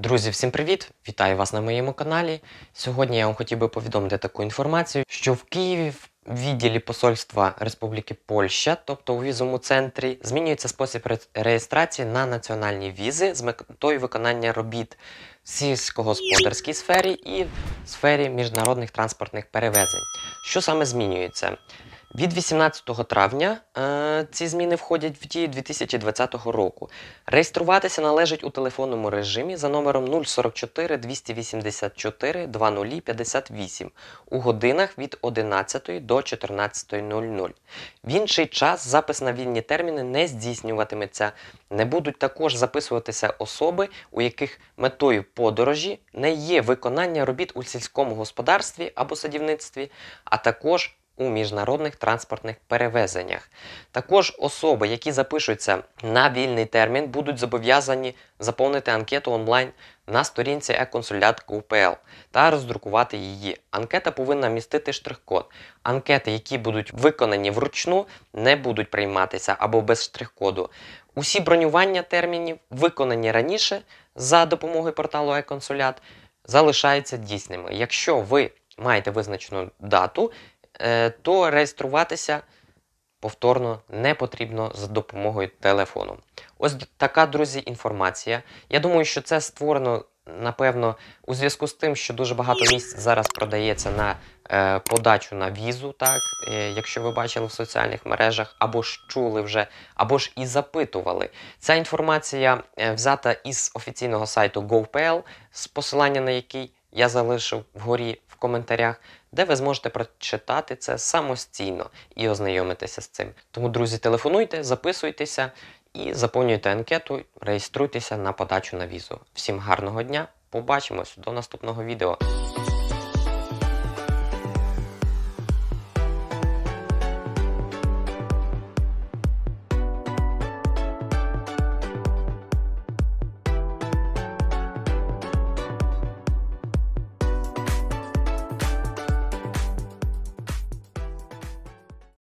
Друзі, всім привіт! Вітаю вас на моєму каналі. Сьогодні я вам хотів би повідомити таку інформацію, що в Києві в відділі Посольства Республіки Польща, тобто у візовому центрі, змінюється спосіб реєстрації на національні візи з метою виконання робіт в сільськогосподарській сфері і в сфері міжнародних транспортних перевезень. Що саме змінюється? Від 18 травня е, ці зміни входять в дії 2020 року. Реєструватися належить у телефонному режимі за номером 044 284 2058 у годинах від 11 до 14.00. В інший час запис на вільні терміни не здійснюватиметься. Не будуть також записуватися особи, у яких метою подорожі не є виконання робіт у сільському господарстві або садівництві, а також у міжнародних транспортних перевезеннях. Також особи, які запишуться на вільний термін, будуть зобов'язані заповнити анкету онлайн на сторінці e консулят КУПЛ та роздрукувати її. Анкета повинна містити штрих-код. Анкети, які будуть виконані вручну, не будуть прийматися або без штрих-коду. Усі бронювання термінів, виконані раніше за допомогою порталу e консулят залишаються дійсними. Якщо ви маєте визначену дату, Е, то реєструватися повторно не потрібно за допомогою телефону. Ось така, друзі, інформація. Я думаю, що це створено. Напевно, у зв'язку з тим, що дуже багато місць зараз продається на е, подачу на візу, так е, якщо ви бачили в соціальних мережах, або ж чули вже, або ж і запитували. Ця інформація е, взята із офіційного сайту GoPL, з посилання на який я залишив вгорі в коментарях, де ви зможете прочитати це самостійно і ознайомитися з цим. Тому, друзі, телефонуйте, записуйтеся і заповнюйте анкету, реєструйтеся на подачу на візу. Всім гарного дня! Побачимось до наступного відео.